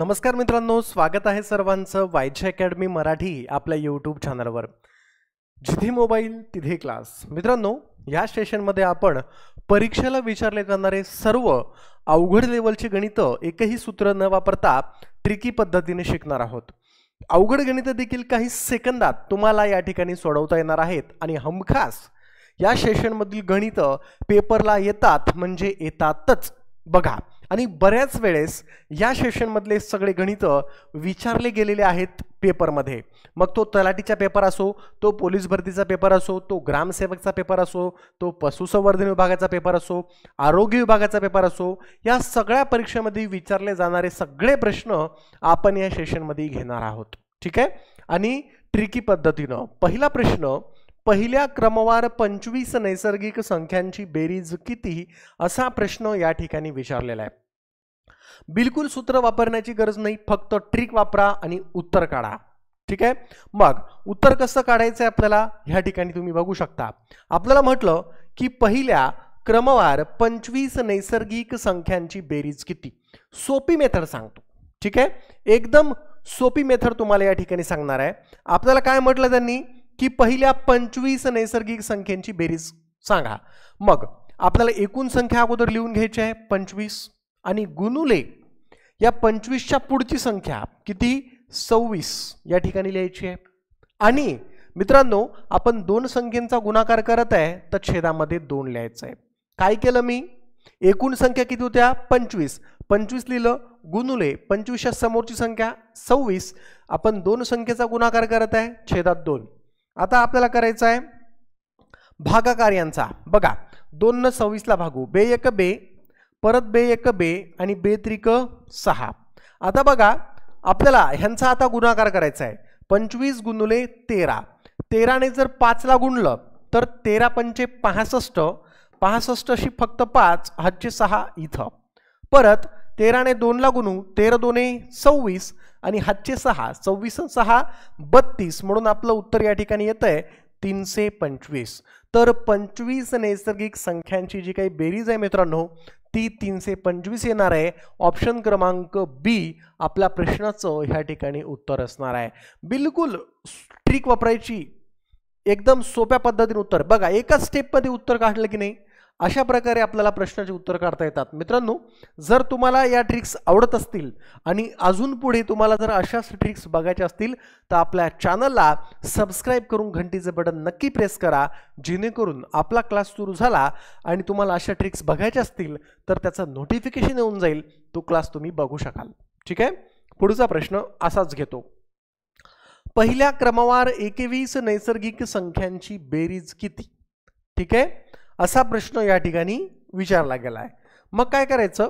नमस्कार मित्रांनो स्वागत आहे सर्वांचं वायजे अकॅडमी मराठी आपल्या यूट्यूब चॅनलवर जिथे मोबाईल तिथे क्लास मित्रांनो या सेशनमध्ये आपण परीक्षेला विचारले जाणारे सर्व अवघड लेवलचे गणितं एकही सूत्र न वापरता ट्रिकी पद्धतीने शिकणार आहोत अवघड गणितं देखील काही सेकंदात तुम्हाला या ठिकाणी सोडवता येणार आहेत आणि हमखास या सेशनमधील गणितं पेपरला येतात म्हणजे येतातच बघा आणि बऱ्याच वेळेस या सेशनमधले सगळे गणितं विचारले गेलेले आहेत पेपरमध्ये मग तो तलाठीचा पेपर असो तो पोलीस भरतीचा पेपर असो तो ग्रामसेवकचा पेपर असो तो पशुसंवर्धन विभागाचा पेपर असो आरोग्य विभागाचा पेपर असो या सगळ्या परीक्षेमध्ये विचारले जाणारे सगळे प्रश्न आपण या सेशनमध्ये घेणार आहोत ठीक आहे आणि ट्रिकी पद्धतीनं पहिला प्रश्न पहिल्या क्रमवार पंचवीस नैसर्गिक संख्यांची बेरीज किती असा प्रश्न या ठिकाणी विचारलेला आहे बिलकुल सूत्र वापरण्याची गरज नाही फक्त ट्रिक वापरा आणि उत्तर काढा ठीक आहे मग उत्तर कसं काढायचं आपल्याला ह्या ठिकाणी तुम्ही बघू शकता आपल्याला म्हटलं की पहिल्या क्रमवार पंचवीस नैसर्गिक संख्यांची बेरीज किती सोपी मेथड सांगतो ठीक आहे एकदम सोपी मेथड तुम्हाला या ठिकाणी सांगणार आहे आपल्याला काय म्हटलं त्यांनी की पहिल्या पंचवीस नैसर्गिक संख्येची बेरीज सांगा मग आपल्याला एकूण संख्या अगोदर लिहून घ्यायची आहे पंचवीस आणि गुनुले या पंचवीसच्या पुढची संख्या किती सव्वीस या ठिकाणी लिहायची आहे आणि मित्रांनो आपण दोन संख्येचा गुणाकार करत आहे तर छेदामध्ये दोन लिहायचं आहे काय केलं मी एकूण संख्या किती होत्या पंचवीस पंचवीस लिहिलं गुनुले पंचवीसच्या समोरची संख्या सव्वीस आपण दोन संख्येचा गुणाकार करत आहे छेदात दोन आता आपल्याला करायचं आहे भागाकार यांचा बघा दोन सव्वीसला भागू बे एक बे परत बे एक बे आणि बे त्रिक सहा आता बघा आपल्याला ह्यांचा आता गुणाकार करायचा आहे पंचवीस गुणुले तेरा तेराने जर पाचला गुणलं तर तेरा पंचे पासष्ट अशी फक्त पाच हातचे सहा इथं परत दोन ला गुणू तेरा दोने सव्वीस आणि हातचे सहा सव्वीस सहा बत्तीस म्हणून आपलं उत्तर या ठिकाणी येतं आहे तीनशे पंचवीस तर पंचवीस नैसर्गिक संख्यांची जी काही बेरीज आहे मित्रांनो ती तीनशे पंचवीस येणार आहे ऑप्शन क्रमांक बी आपल्या प्रश्नाचं ह्या ठिकाणी उत्तर असणार आहे बिलकुल ट्रिक वापरायची एकदम सोप्या पद्धतीने उत्तर बघा एकाच स्टेपमध्ये उत्तर काढलं की नाही अशा प्रकारे आपल्याला प्रश्नाचे उत्तर काढता येतात मित्रांनो जर तुम्हाला या ट्रिक्स आवडत असतील आणि अजून पुढे तुम्हाला जर अशाच ट्रिक्स बघायच्या असतील तर आपल्या चॅनलला सबस्क्राईब करून घंटीचं बटन नक्की प्रेस करा जेणेकरून आपला क्लास सुरू झाला आणि तुम्हाला अशा ट्रिक्स बघायच्या असतील तर त्याचं नोटिफिकेशन येऊन जाईल तो क्लास तुम्ही बघू शकाल ठीक आहे पुढचा प्रश्न असाच घेतो पहिल्या क्रमवार एकेवीस नैसर्गिक संख्यांची बेरीज किती ठीक आहे असा प्रश्न या ठिकाणी विचारला गेला आहे मग काय करायचं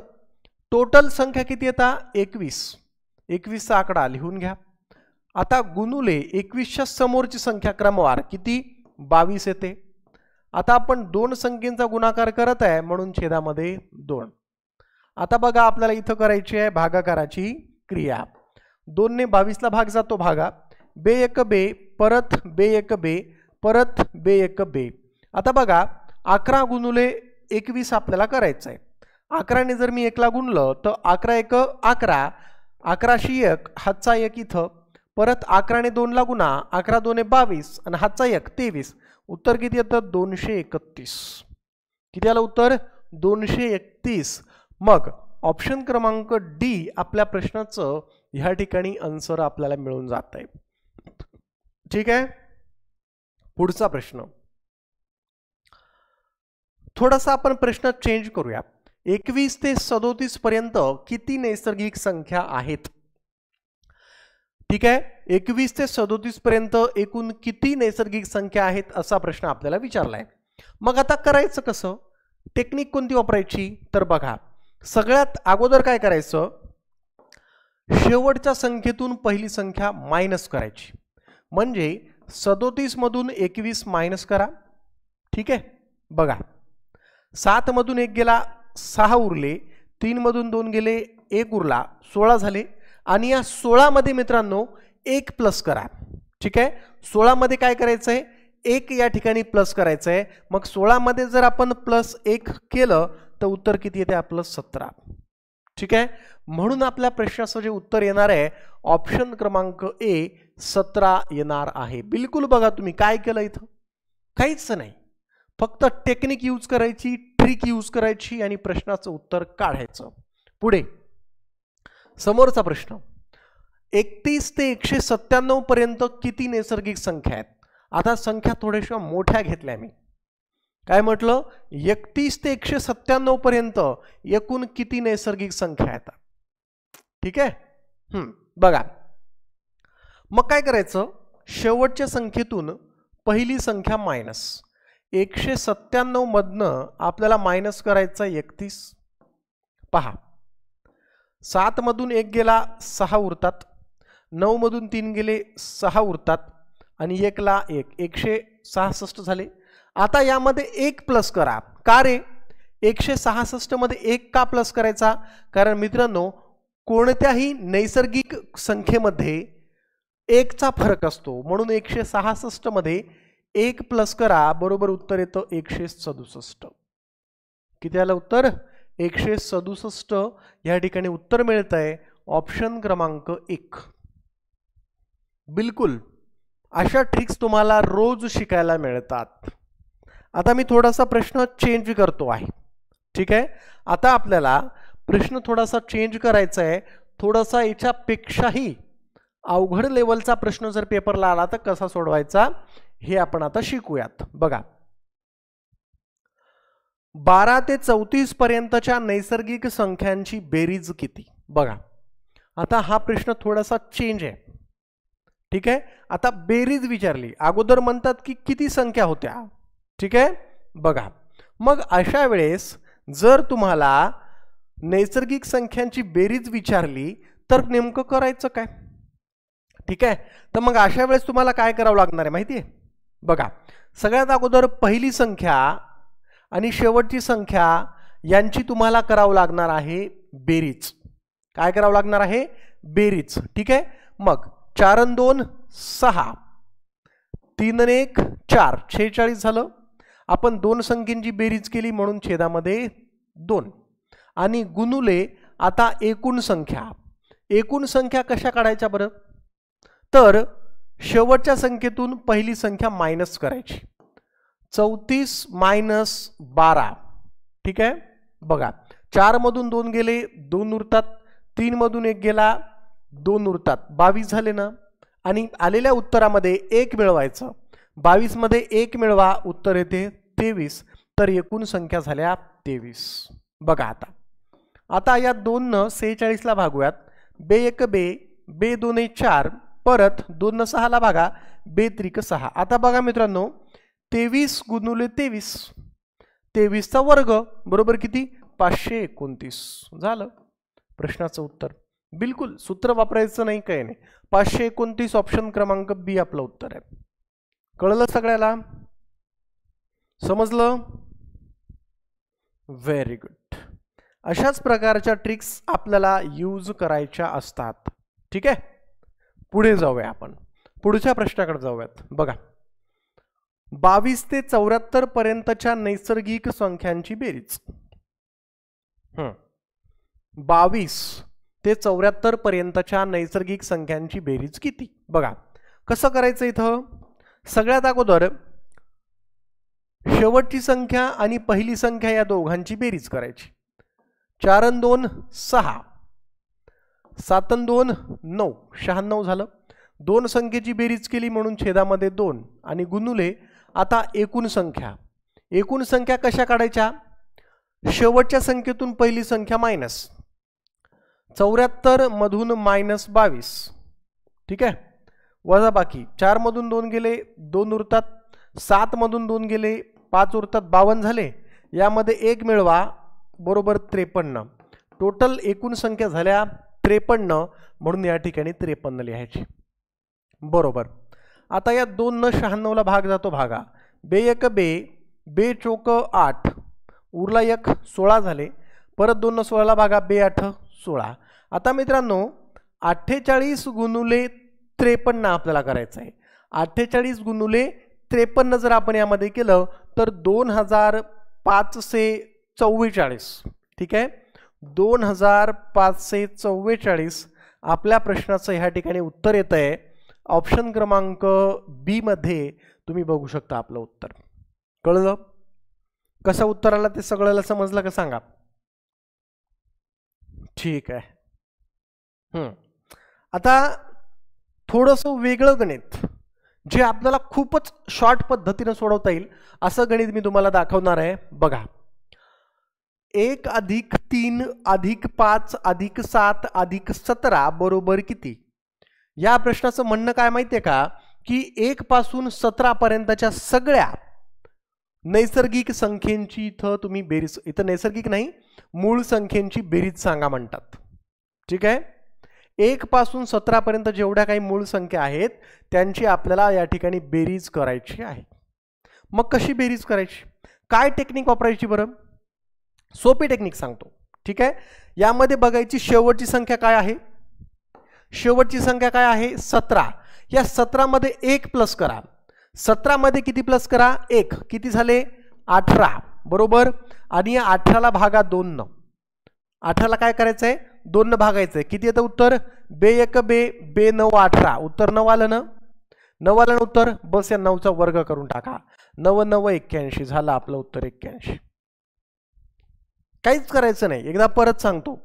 टोटल संख्या किती येतात एकवीस एकवीसचा आकडा लिहून घ्या आता गुणुले एकवीसच्या समोरची संख्या क्रमवार किती बावीस येते आता आपण दोन संख्येचा गुणाकार करत आहे म्हणून छेदामध्ये दोन आता बघा आपल्याला इथं करायची आहे भागाकाराची क्रिया दोनने बावीसला भाग जातो भागा बे एक बे परत बे एक बे परत बे एक बे आता बघा अकरा गुणुले एकवीस आपल्याला करायचं आहे अकराने जर मी एकला गुणलं तर अकरा एक अकरा अकराशी एक हातचा एक इथं परत अकराने दोनला गुणा अकरा दोने बावीस आणि हातचा एक तेवीस उत्तर किती येतं दोनशे एकतीस किती आलं उत्तर दोनशे एकतीस मग ऑप्शन क्रमांक डी आपल्या प्रश्नाचं ह्या ठिकाणी आन्सर आपल्याला मिळून जात आहे ठीक आहे पुढचा प्रश्न थोडासा आपण प्रश्न चेंज करूया एकवीस ते सदोतीस पर्यंत किती नैसर्गिक संख्या आहेत ठीक आहे एकवीस ते सदोतीस पर्यंत एकूण किती नैसर्गिक संख्या आहेत असा प्रश्न आपल्याला विचारलाय मग आता करायचं कसं टेक्निक कोणती वापरायची तर बघा सगळ्यात अगोदर काय करायचं शेवटच्या संख्येतून पहिली संख्या मायनस करायची म्हणजे मधून एकवीस मायनस करा ठीक आहे बघा मधून एक गेला सहा उरले तीनमधून दोन गेले एक उरला सोळा झाले आणि या सोळामध्ये मित्रांनो एक प्लस करा ठीक आहे सोळामध्ये काय करायचं आहे एक या ठिकाणी प्लस करायचं आहे मग सोळामध्ये जर आपण प्लस एक केलं तर उत्तर किती येते आपलं सतरा ठीक आहे म्हणून आपल्या प्रश्नाचं जे उत्तर येणार आहे ऑप्शन क्रमांक ए सतरा येणार आहे बिलकुल बघा तुम्ही काय केलं इथं काहीच नाही फक्त टेक्निक यूज करायची ट्रिक यूज करायची आणि प्रश्नाचं उत्तर काढायचं पुढे समोरचा प्रश्न एकतीस ते एकशे सत्त्याण्णव पर्यंत किती नैसर्गिक संख्या आहेत आता संख्या थोड्याशा मोठ्या घेतल्या मी काय म्हटलं एकतीस ते एकशे सत्त्याण्णव पर्यंत एकूण किती नैसर्गिक संख्या आहेत ठीक आहे बघा मग काय करायचं शेवटच्या संख्येतून पहिली संख्या मायनस एकशे सत्त्याण्णवमधनं आपल्याला मायनस करायचा एकतीस पहा मधून एक गेला सहा उरतात नऊमधून तीन गेले सहा उरतात आणि एकला एक एकशे सहासष्ट झाले आता यामध्ये एक प्लस करा का रे एकशे सहासष्टमध्ये एक का प्लस करायचा कारण मित्रांनो कोणत्याही नैसर्गिक संख्येमध्ये एकचा फरक असतो म्हणून एकशे सहासष्टमध्ये एक प्लस करा बरोबर उत्तर येतं एकशे सदुसष्ट किती आलं उत्तर एकशे सदुसष्ट या ठिकाणी उत्तर मिळत आहे ऑप्शन क्रमांक एक बिलकुल अशा ट्रिक्स तुम्हाला रोज शिकायला मिळतात आता मी थोडासा प्रश्न चेंज करतो आहे ठीक आहे आता आपल्याला प्रश्न थोडासा चेंज करायचा आहे थोडासा याच्यापेक्षाही अवघड लेवलचा प्रश्न जर पेपरला आला तर कसा सोडवायचा हे आपण आता शिकूयात बघा बारा ते चौतीस पर्यंतच्या नैसर्गिक संख्यांची बेरीज किती बघा आता हा प्रश्न थोडासा चेंज आहे ठीक आहे आता बेरीज विचारली अगोदर म्हणतात की किती संख्या होत्या ठीक आहे बघा मग अशा वेळेस जर तुम्हाला नैसर्गिक संख्यांची बेरीज विचारली तर नेमकं करायचं काय ठीक आहे तर मग अशा वेळेस तुम्हाला काय करावं लागणार आहे माहिती आहे बघा सगळ्यात अगोदर पहिली संख्या आणि शेवटची संख्या यांची तुम्हाला करावं लागणार आहे बेरीज काय करावं लागणार आहे बेरीज ठीक आहे मग चार दोन सहा तीन एक चार शेहेचाळीस झालं आपण दोन संख्येंची बेरीज केली म्हणून छेदामध्ये दोन आणि गुणुले आता एकूण संख्या एकूण संख्या कशा काढायच्या बरं तर शेवटच्या संख्येतून पहिली संख्या मायनस करायची चौतीस मायनस बारा ठीक आहे बघा चारमधून दोन गेले दोन उरतात तीनमधून एक गेला दोन उरतात बावीस झाले ना आणि आलेल्या उत्तरामध्ये एक मिळवायचं बावीसमध्ये एक मिळवा उत्तर येते तेवीस तर एकूण संख्या झाल्या तेवीस बघा आता आता या दोननं सेहेचाळीसला भागूयात बे एक बे बे दोन चार परत दोन सहाला भागा बेत्रिक सहा आता बघा मित्रांनो तेवीस गुणुले तेवीस तेवीसचा वर्ग बरोबर किती पाचशे एकोणतीस झालं प्रश्नाचं उत्तर बिलकुल सूत्र वापरायचं नाही काही नाही पाचशे एकोणतीस ऑप्शन क्रमांक बी आपलं उत्तर आहे कळलं सगळ्याला समजलं व्हेरी गुड अशाच प्रकारच्या ट्रिक्स आपल्याला यूज करायच्या असतात ठीक आहे पुढे जाऊया आपण पुढच्या प्रश्नाकडे जाऊयात बघा बावीस ते चौऱ्याहत्तर पर्यंतच्या नैसर्गिक संख्यांची बेरीज बावीस ते चौऱ्याहत्तर पर्यंतच्या नैसर्गिक संख्यांची बेरीज किती बघा कसं करायचं इथं सगळ्यात अगोदर शेवटची संख्या आणि पहिली संख्या या दोघांची बेरीज करायची चारन दोन सहा सातन दोन नऊ शहाण्णव झालं दोन संख्येची बेरीज केली म्हणून छेदामध्ये दोन आणि गुणुले आता एकूण संख्या एकूण संख्या कशा काढायच्या शेवटच्या संख्येतून पहिली संख्या मायनस चौऱ्याहत्तरमधून मायनस बावीस ठीक आहे वजा बाकी चारमधून दोन गेले दोन उरतात मधून दोन गेले पाच उरतात बावन्न झाले यामध्ये एक मिळवा बरोबर त्रेपन्न टोटल एकूण संख्या झाल्या त्रेपन्न म्हणून या ठिकाणी त्रेपन्न लिहायची बरोबर आता या दोन न शहाण्णवला भाग जातो भागा बे एक बे बे चोक आठ उरला एक सोळा झाले परत दोन सोळाला भागा बे आठ सोळा आता मित्रांनो अठ्ठेचाळीस गुणुले त्रेपन्न आपल्याला करायचं आहे अठ्ठेचाळीस गुणुले त्रेपन्न जर आपण यामध्ये केलं तर दोन हजार पाचशे चव्वेचाळीस ठीक आहे दोन हजार पाचशे चव्वेचाळीस आपल्या प्रश्नाचं ह्या ठिकाणी उत्तर येत आहे ऑप्शन क्रमांक बी मध्ये तुम्ही बघू शकता आपलं उत्तर कळलं कसं उत्तर आलं ते सगळ्याला समजलं का सांगा ठीक आहे आता थोडंसं वेगळं गणित जे आपल्याला खूपच शॉर्ट पद्धतीनं सोडवता येईल असं गणित मी तुम्हाला दाखवणार आहे बघा एक अधिक तीन अधिक पाच अधिक सात अधिक सतरा बरोबर किती या प्रश्नाचं म्हणणं काय माहिती आहे का की एक पासून सतरापर्यंतच्या सगळ्या नैसर्गिक संख्येची इथं तुम्ही बेरीज इथं नैसर्गिक नाही मूळ संख्येची बेरीज सांगा म्हणतात ठीक आहे एक पासून सतरापर्यंत जेवढ्या काही मूळ संख्या आहेत त्यांची आपल्याला या ठिकाणी बेरीज करायची आहे मग कशी बेरीज करायची काय टेक्निक वापरायची बरं सोपी टेक्निक सांगतो ठीक आहे यामध्ये बघायची शेवटची संख्या काय आहे शेवटची संख्या काय आहे सतरा या सतरामध्ये एक प्लस करा सतरामध्ये किती प्लस करा एक किती झाले अठरा बरोबर आणि या अठराला भागा दोननं अठराला काय करायचं आहे दोननं भागायचं आहे किती येतं उत्तर बे एक बे बे नऊ अठरा उत्तर नऊ आलं ना उत्तर बस या नऊचा वर्ग करून टाका नव नव एक्क्याऐंशी झालं आपलं उत्तर एक्क्याऐंशी काहीच करायचं नाही एकदा परत सांगतो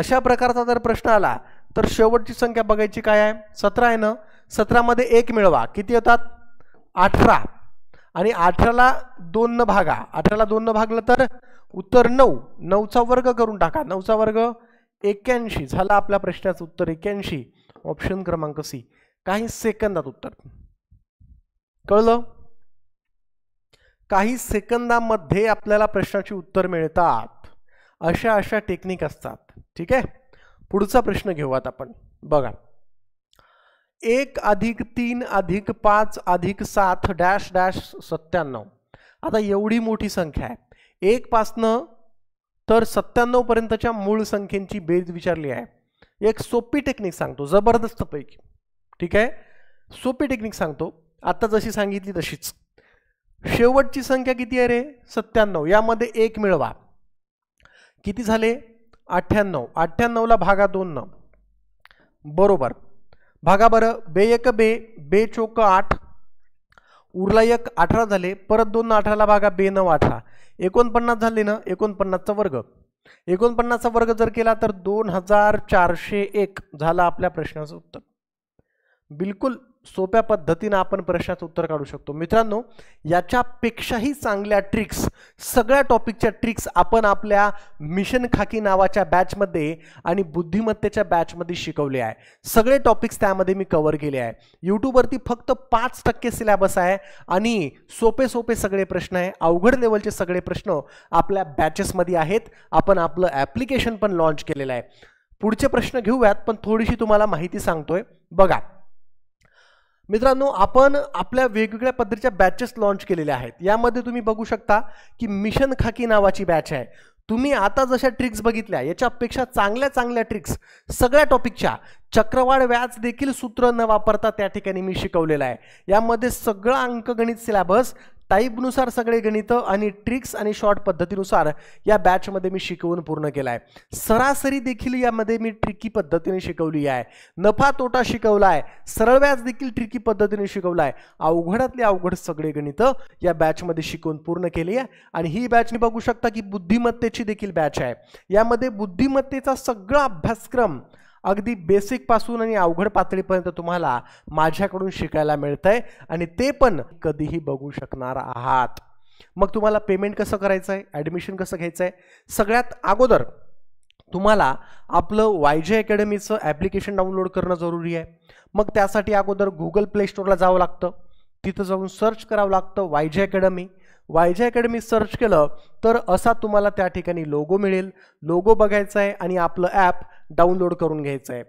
अशा प्रकारचा जर प्रश्न आला तर शेवटची संख्या बघायची काय आहे सतरा आहे ना सतरामध्ये एक मिळवा किती येतात अठरा आणि अठराला दोन न भागा अठराला दोन न भागलं तर उत्तर नऊ नऊचा वर्ग करून टाका नऊचा वर्ग एक्क्याऐंशी झाला आपल्या प्रश्नाचं उत्तर एक्क्याऐंशी ऑप्शन क्रमांक सी काही सेकंदात उत्तर कळलं काही सेकंदामध्ये आपल्याला प्रश्नाची उत्तर मिळतात अशा अशा टेक्निक असतात ठीक आहे पुढचा प्रश्न घेऊयात आपण बघा एक अधिक तीन अधिक पाच अधिक सात डॅश डॅश सत्त्याण्णव आता एवढी मोठी संख्या आहे एक पासनं तर पर्यंतच्या मूळ संख्येची बेरीज विचारली आहे एक सोपी टेक्निक सांगतो जबरदस्त पैकी ठीक आहे सोपी टेक्निक सांगतो आता जशी सांगितली तशीच शेवटची संख्या किती आहे रे सत्त्याण्णव यामध्ये एक मिळवा किती झाले अठ्ठ्याण्णव अठ्ठ्याण्णवला भागा दोन न बरोबर भागा बरं बे एक बे बे चोक आठ उरला एक अठरा झाले परत दोन अठराला भागा बे नऊ अठरा एकोणपन्नास झाले ना एकोणपन्नासचा वर्ग एकोणपन्नासचा वर्ग जर केला तर दोन हजार चारशे एक झाला आपल्या प्रश्नाचं उत्तर बिलकुल सोप्या पद्धतीनं आपण प्रश्नाचं उत्तर काढू शकतो मित्रांनो याच्यापेक्षाही चांगल्या ट्रिक्स सगळ्या टॉपिकच्या ट्रिक्स आपण आपल्या मिशन खाकी नावाच्या बॅचमध्ये आणि बुद्धिमत्तेच्या बॅचमध्ये शिकवले आहे सगळे टॉपिक्स त्यामध्ये मी कवर केले आहे यूट्यूबवरती फक्त पाच टक्के सिलॅबस आहे आणि सोपे सोपे सगळे प्रश्न आहे अवघड लेवलचे सगळे प्रश्न आपल्या बॅचेसमध्ये आहेत आपण आपलं ॲप्लिकेशन पण लॉन्च केलेलं आहे पुढचे प्रश्न घेऊयात पण थोडीशी तुम्हाला माहिती सांगतोय बघा मित्रांनो आपण आपल्या वेगवेगळ्या पद्धतीच्या बॅचेस लॉन्च केलेल्या आहेत यामध्ये तुम्ही बघू शकता की मिशन खाकी नावाची बॅच आहे तुम्ही आता जशा ट्रिक्स बघितल्या याच्यापेक्षा चांगल्या चांगल्या ट्रिक्स सगळ्या टॉपिकच्या चक्रवाढ व्याज देखील सूत्र न वापरता त्या ठिकाणी मी शिकवलेलं आहे यामध्ये सगळा अंकगणित सिलेबस टाईपनुसार सगळे गणितं आणि ट्रिक्स आणि शॉर्ट पद्धतीनुसार या बॅचमध्ये मी शिकवून पूर्ण केला आहे सरासरी देखील यामध्ये मी ट्रिकी पद्धतीने शिकवली आहे नफा तोटा शिकवला आहे सरळ व्याज देखील ट्रिकी पद्धतीने शिकवला आहे अवघडातले अवघड सगळे गणितं या बॅचमध्ये शिकवून पूर्ण केली आहे आणि ही बॅच मी बघू शकता की बुद्धिमत्तेची देखील बॅच आहे यामध्ये बुद्धिमत्तेचा सगळा अभ्यासक्रम अगदी बेसिकपासून आणि अवघड पातळीपर्यंत तुम्हाला माझ्याकडून शिकायला मिळतं आहे आणि ते पण कधीही बघू शकणार आहात मग तुम्हाला पेमेंट कसं करायचं आहे ॲडमिशन कसं घ्यायचं आहे सगळ्यात अगोदर तुम्हाला आपलं वाय जे अकॅडमीचं ॲप्लिकेशन डाउनलोड करणं जरुरी आहे मग त्यासाठी अगोदर गुगल प्ले स्टोरला जावं लागतं तिथं जाऊन सर्च करावं लागतं Y J academy Y J academy search केलं तर असा तुम्हाला त्या ठिकाणी लोगो मिळेल लोगो बघायचा आहे आणि आपलं ॲप डाउनलोड करून घ्यायचं आहे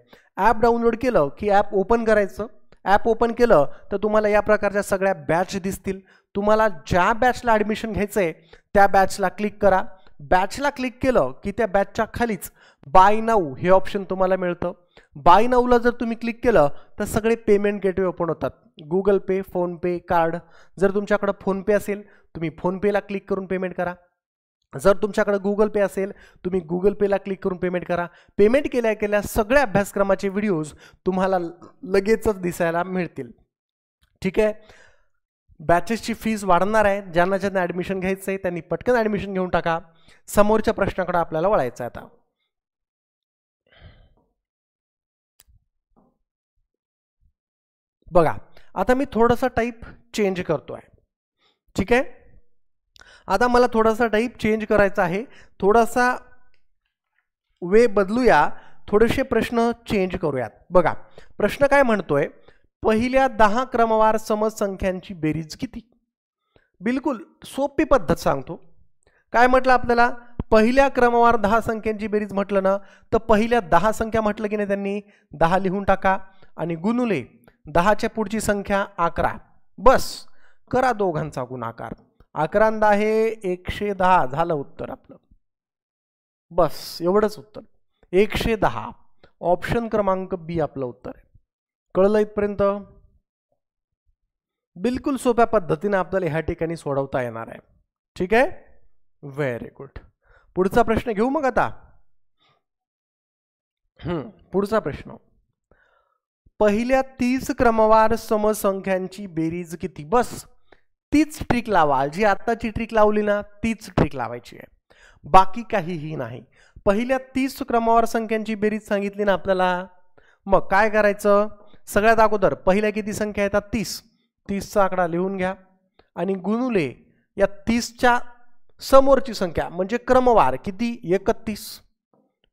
ॲप डाउनलोड केलं की ॲप ओपन करायचं ॲप ओपन केलं तर तुम्हाला या प्रकारच्या सगळ्या बॅच दिसतील तुम्हाला ज्या बॅचला ॲडमिशन घ्यायचं आहे त्या बॅचला क्लिक करा बॅचला क्लिक केलं की त्या बॅचच्या खालीच बाय नाऊ हे ऑप्शन तुम्हाला मिळतं बाय नाऊला जर तुम्ही क्लिक केलं तर सगळे पेमेंट गेटवे ओपन होतात गुगल पे फोनपे कार्ड जर तुमच्याकडं फोनपे असेल तुम्ही फोनपेला क्लिक करून पेमेंट करा जर तुमच्याकडे गुगल पे असेल तुम्ही गुगल पेला क्लिक करून पेमेंट करा पेमेंट केल्या केल्या सगळ्या अभ्यासक्रमाचे व्हिडिओज तुम्हाला लगेचच दिसायला मिळतील ठीक आहे बॅचेसची फीज वाढणार आहे ज्यांना ज्यांना ॲडमिशन घ्यायचं आहे त्यांनी पटकन ॲडमिशन घेऊन टाका समोरच्या प्रश्नाकडे आपल्याला वळायचं आहे आता बघा आता मी थोडंसं टाईप चेंज करतो आहे ठीक आहे आता मला थोडासा टाईप चेंज करायचा आहे थोडासा वे बदलूया थोडेसे प्रश्न चेंज करूयात बघा प्रश्न काय म्हणतोय पहिल्या दहा क्रमवार समसंख्यांची बेरीज किती बिलकुल सोपी पद्धत सांगतो काय म्हटलं आपल्याला पहिल्या क्रमवार दहा संख्यांची बेरीज म्हटलं ना तर पहिल्या दहा संख्या म्हटलं की नाही त्यांनी दहा लिहून टाका आणि गुणुले दहाच्या पुढची संख्या अकरा बस करा दोघांचा गुणाकार अकरांदा आहे एकशे दहा झालं उत्तर आपलं बस एवढंच उत्तर एकशे दहा ऑप्शन क्रमांक बी आपलं उत्तर आहे कळलं इथपर्यंत बिलकुल सोप्या पद्धतीने आपल्याला ह्या ठिकाणी सोडवता येणार आहे ठीक आहे व्हेरी गुड पुढचा प्रश्न घेऊ मग आता पुढचा प्रश्न पहिल्या तीस क्रमवार समसंख्यांची बेरीज किती बस तीच ट्रिक लावा जी आत्ताची ट्रिक लावली ना तीच ट्रिक लावायची आहे बाकी काहीही नाही पहिल्या तीस क्रमावर संख्यांची बेरीज सांगितली ना आपल्याला मग काय करायचं सगळ्यात अगोदर पहिल्या किती संख्या येतात तीस तीसचा आकडा लिहून घ्या आणि गुणुले या तीसच्या समोरची संख्या म्हणजे क्रमवार किती एकतीस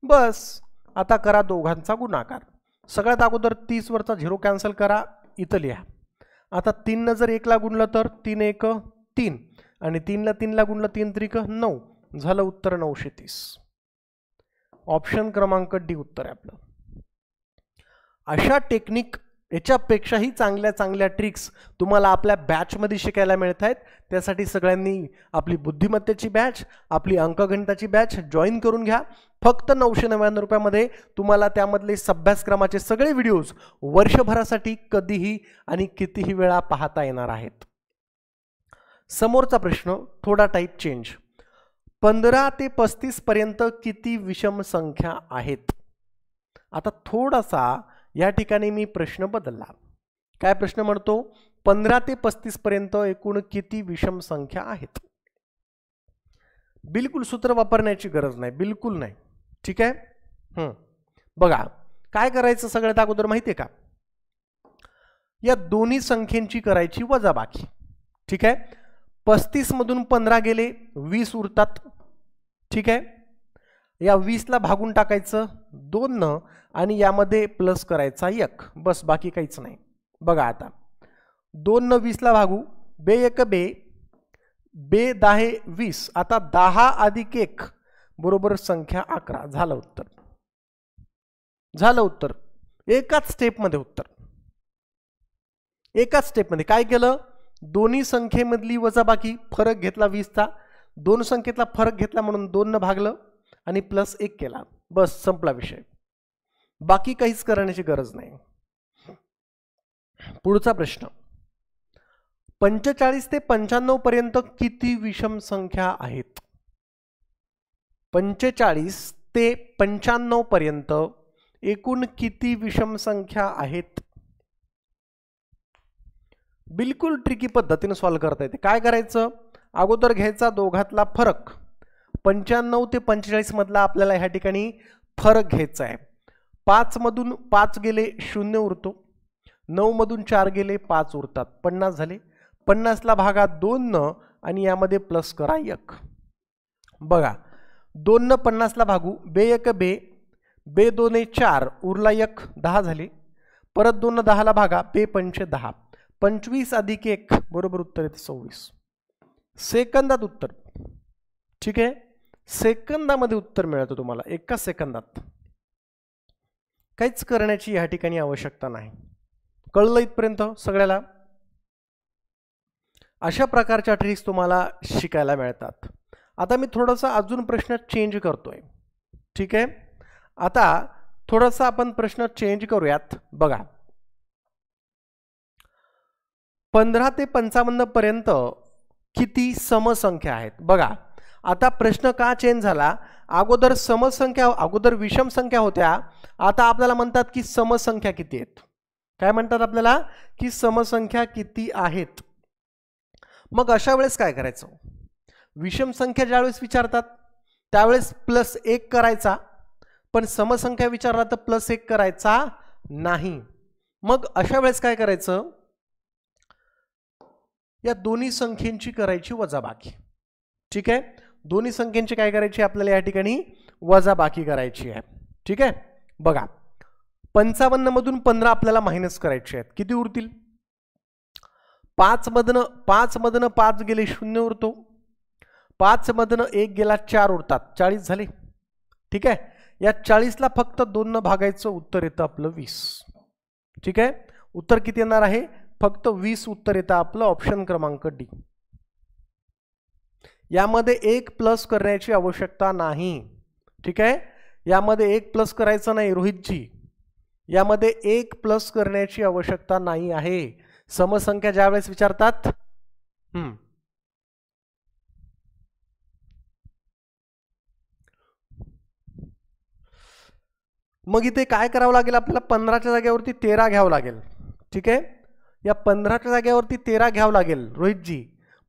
बस आता करा दोघांचा गुणाकार सगळ्यात अगोदर तीसवरचा झिरो कॅन्सल करा इथं लिहा आता तीननं जर एकला गुणलं तर तीन एक तीन आणि तीनला तीनला गुणलं तीन त्रिक नऊ झालं उत्तर नऊशे तीस ऑप्शन क्रमांक डी उत्तर आहे आपलं अशा टेक्निक याच्यापेक्षाही चांगल्या चांगल्या ट्रिक्स तुम्हाला आपल्या बॅचमध्ये शिकायला मिळत आहेत त्यासाठी सगळ्यांनी आपली बुद्धिमत्तेची बॅच आपली अंकगणिताची बॅच जॉईन करून घ्या फक्त नऊशे नव्याण्णव रुपयामध्ये तुम्हाला त्यामधले अभ्यासक्रमाचे सगळे व्हिडिओज वर्षभरासाठी कधीही आणि कितीही वेळा पाहता येणार आहेत समोरचा प्रश्न थोडा टाईप चेंज पंधरा ते पस्तीसपर्यंत किती विषम संख्या आहेत आता थोडासा या ठिकाणी मी प्रश्न बदलला काय प्रश्न म्हणतो पंधरा ते पस्तीसपर्यंत एकूण किती विषम संख्या आहेत बिलकुल सूत्र वापरण्याची गरज नाही बिलकुल नाही ठीक आहे बघा काय करायचं सगळ्यात अगोदर माहिती आहे का या दोन्ही संख्येची करायची वजाबाकी ठीक आहे पस्तीसमधून पंधरा गेले वीस उरतात ठीक आहे या वीसला भागून टाकायचं दोननं आणि यामध्ये प्लस करायचा एक बस बाकी काहीच नाही बघा आता दोननं वीसला भागू बे एक बे बे दहा वीस आता दहा अधिक एक बरोबर संख्या अकरा झालं उत्तर झालं उत्तर एकाच स्टेपमध्ये उत्तर एकाच स्टेपमध्ये काय केलं दोन्ही संख्येमधली वजाबाकी फरक घेतला वीसचा दोन संख्येतला फरक घेतला म्हणून दोननं भागलं आणि प्लस एक केला बस संपला विषय बाकी काहीच करण्याची गरज नाही पुढचा प्रश्न पंचेचाळीस ते पंच्याण्णव पर्यंत किती विषम संख्या आहेत पंचेचाळीस ते पंच्याण्णव पर्यंत एकूण किती विषम संख्या आहेत बिलकुल ट्रिकी पद्धतीने सॉल्व्ह करता येते काय करायचं अगोदर घ्यायचा दोघातला फरक पंच्याण्णव ते पंचेचाळीसमधला आपल्याला ह्या ठिकाणी फरक घ्यायचा आहे पाचमधून पाच गेले शून्य उरतो नऊमधून चार गेले पाच उरतात पन्नास झाले पन्नासला भागा दोन न आणि यामध्ये प्लस करा एक बघा न पन्नासला भागू बे एक बे बे दोन ए चार उरला एक दहा झाले परत दोन दहाला भागा बे पंचे दहा पंचवीस अधिक एक बरोबर उत्तर येते सव्वीस सेकंदात उत्तर ठीक आहे सेकंदामध्ये उत्तर मिळतं तुम्हाला एका सेकंदात काहीच करण्याची या ठिकाणी आवश्यकता नाही कळलं इथपर्यंत सगळ्याला अशा प्रकारच्या ट्रिक्स तुम्हाला शिकायला मिळतात आता मी थोडासा अजून प्रश्न चेंज करतोय ठीक आहे आता थोडासा आपण प्रश्न चेंज करूयात बघा पंधरा ते पंचावन्न पर्यंत किती समसंख्या आहेत बघा आता प्रश्न का चेंज झाला अगोदर समसंख्या अगोदर विषम संख्या होत्या आता आपल्याला म्हणतात की समसंख्या किती आहेत काय म्हणतात आपल्याला की समसंख्या किती आहेत मग अशा वेळेस काय करायचं विषम संख्या ज्यावेळेस विचारतात त्यावेळेस प्लस एक करायचा पण समसंख्या विचारला तर प्लस एक करायचा नाही मग अशा वेळेस काय करायचं या दोन्ही संख्येंची करायची वजाबाकी ठीक आहे दोन्ही संख्येचे काय करायची आपल्याला या ठिकाणी वजा बाकी करायची आहे ठीक आहे बघा मधून पंधरा आपल्याला मायनस करायचे आहेत किती उरतील पाच मधनं पाच पाच गेले शून्य उरतो पाच मधनं एक गेला चार उरतात चाळीस झाले ठीक आहे या चाळीसला फक्त दोननं भागायचं उत्तर येतं आपलं वीस ठीक आहे उत्तर किती येणार आहे फक्त वीस उत्तर येतं आपलं ऑप्शन क्रमांक डी यामध्ये एक प्लस करण्याची आवश्यकता नाही ठीक आहे यामध्ये एक प्लस करायचं नाही रोहितजी यामध्ये एक प्लस करण्याची आवश्यकता नाही आहे समसंख्या वेळेस विचारतात मग इथे काय करावं लागेल आपल्याला पंधराच्या जागेवरती तेरा घ्यावं लागेल ठीक आहे या पंधराच्या जागेवरती तेरा घ्यावं लागेल रोहितजी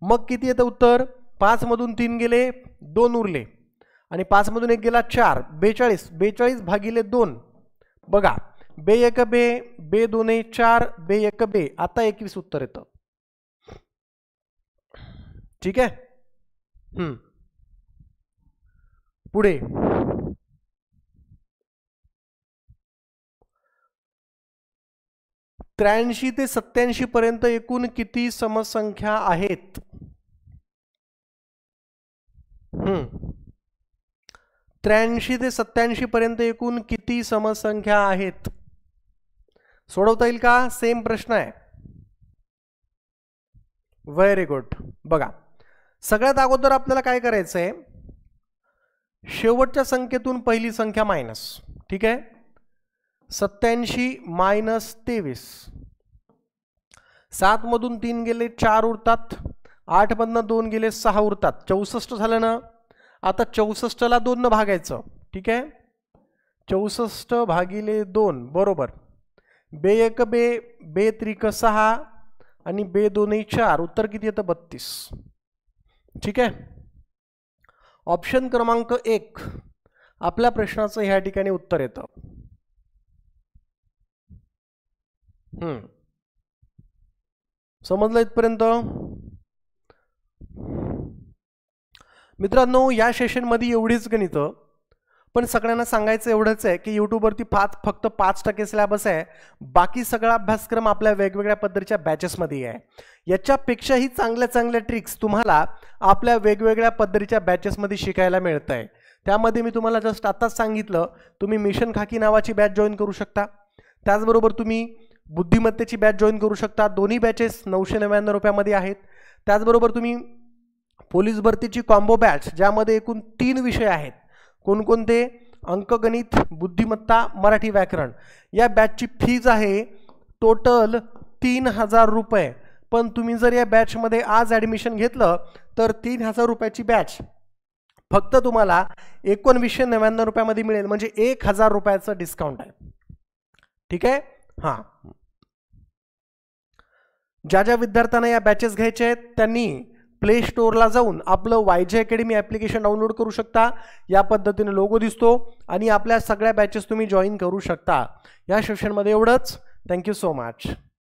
मग किती येतं उत्तर मधून तीन गेले दोन उरले आणि मधून एक गेला चार बेचाळीस बेचाळीस भागिले दोन बघा बे एक बे बे दोने चार बे एक बे आता एकवीस उत्तर येतं ठीक आहे पुढे त्र्याऐंशी ते सत्याऐंशी पर्यंत एकूण किती समसंख्या आहेत त्र्याऐंशी ते सत्याऐंशी पर्यंत एकूण किती समसंख्या आहेत सोडवता येईल का सेम प्रश्न आहे व्हेरी गुड बघा सगळ्यात अगोदर आपल्याला काय करायचं आहे शेवटच्या संख्येतून पहिली संख्या मायनस ठीक आहे सत्याऐंशी मायनस तेवीस मधून तीन गेले चार उरतात आठमधनं दोन गेले सहा उरतात चौसष्ट झालं ना आता चौसष्टला दोननं भागायचं ठीक आहे चौसष्ट भागिले दोन बरोबर बे एक बे बे त्रिक सहा आणि बे दोनही चार उत्तर किती येतं बत्तीस ठीक आहे ऑप्शन क्रमांक एक आपल्या प्रश्नाचं ह्या ठिकाणी उत्तर येतं समजलं इथपर्यंत मित्रांनो या सेशनमध्ये एवढीच गणितं पण सगळ्यांना सांगायचं एवढंच आहे की यूट्यूबवरती पाच फक्त पाच टक्के सिलेबस आहे बाकी सगळा अभ्यासक्रम आपल्या वेगवेगळ्या पद्धतीच्या बॅचेसमध्ये आहे याच्यापेक्षाही चांगल्या चांगल्या ट्रिक्स तुम्हाला आपल्या वेगवेगळ्या पद्धतीच्या बॅचेसमध्ये शिकायला मिळत आहे त्यामध्ये मी तुम्हाला जस्ट आत्ताच सांगितलं तुम्ही मिशन खाकी नावाची बॅच जॉईन करू शकता त्याचबरोबर तुम्ही बुद्धिमत्तेची बॅच जॉईन करू शकता दोन्ही बॅचेस नऊशे नव्याण्णव रुपयामध्ये आहेत त्याचबरोबर तुम्ही पोलीस भरतीची कॉम्बो बॅच ज्यामध्ये एकूण तीन विषय आहेत कोणकोणते अंकगणित बुद्धिमत्ता मराठी व्याकरण या बॅचची फीज आहे टोटल तीन हजार रुपये पण तुम्ही जर या बॅचमध्ये आज ॲडमिशन घेतलं तर तीन हजार रुपयाची बॅच फक्त तुम्हाला एकोणवीसशे नव्याण्णव रुपयामध्ये मिळेल म्हणजे एक हजार रुपयाचं डिस्काउंट आहे ठीक आहे हां ज्या ज्या विद्यार्थ्यांना या बॅचेस घ्यायचे आहेत त्यांनी प्ले स्टोअरला जाऊन आपलं वायजे अकॅडमी ॲप्लिकेशन डाउनलोड करू शकता या पद्धतीने लोगो दिसतो आणि आपल्या सगळ्या बॅचेस तुम्ही जॉईन करू शकता या सेशनमध्ये एवढंच थँक्यू सो मच